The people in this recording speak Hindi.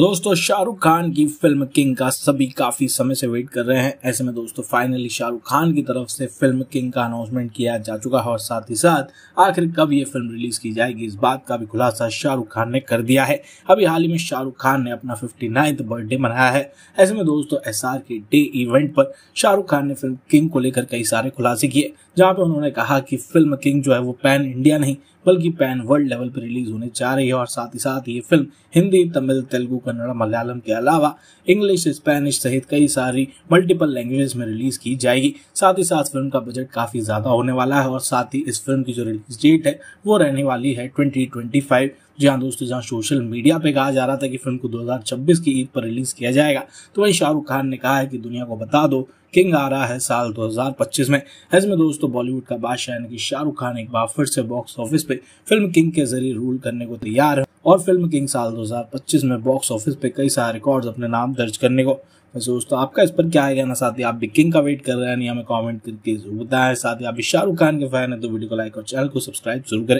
दोस्तों शाहरुख खान की फिल्म किंग का सभी काफी समय से वेट कर रहे हैं ऐसे में दोस्तों फाइनली शाहरुख खान की तरफ से फिल्म किंग का अनाउंसमेंट किया जा चुका है और साथ ही साथ आखिर कब ये फिल्म रिलीज की जाएगी इस बात का भी खुलासा शाहरुख खान ने कर दिया है अभी हाल ही में शाहरुख खान ने अपना फिफ्टी बर्थडे मनाया है ऐसे में दोस्तों एस के डे इवेंट पर शाहरुख खान ने फिल्म किंग को लेकर कई सारे खुलासे किए जहाँ पे उन्होंने कहा कि फिल्म किंग जो है वो पैन इंडिया नहीं बल्कि पैन वर्ल्ड लेवल पर रिलीज होने जा रही है और साथ ही साथ ये फिल्म हिंदी तमिल तेलुगु कन्नड़ मलयालम के अलावा इंग्लिश स्पेनिश सहित कई सारी मल्टीपल लैंग्वेजेस में रिलीज की जाएगी साथ ही साथ फिल्म का बजट काफी ज्यादा होने वाला है और साथ ही इस फिल्म की जो रिलीज डेट है वो रहने वाली है ट्वेंटी ट्वेंटी फाइव जी हाँ दोस्तों जहाँ सोशल मीडिया पे कहा जा रहा था कि फिल्म को 2026 की ईद पर रिलीज किया जाएगा तो वही शाहरुख खान ने कहा है कि दुनिया को बता दो किंग आ रहा है साल 2025 में ऐसे में दोस्तों बॉलीवुड का बादशाह यानी कि शाहरुख खान एक बार फिर से बॉक्स ऑफिस पे फिल्म किंग के जरिए रूल करने को तैयार है और फिल्म किंग साल 2025 में बॉक्स ऑफिस पे कई सारे रिकॉर्ड्स अपने नाम दर्ज करने को मैं सोचता हूँ आपका इस पर क्या है कहना ही आप भी किंग का वेट कर रहे हैं हमें कमेंट करके जरूर बताएं साथ ही आप भी शाहरुख खान के फैन है तो वीडियो को लाइक और चैनल को सब्सक्राइब जरूर करें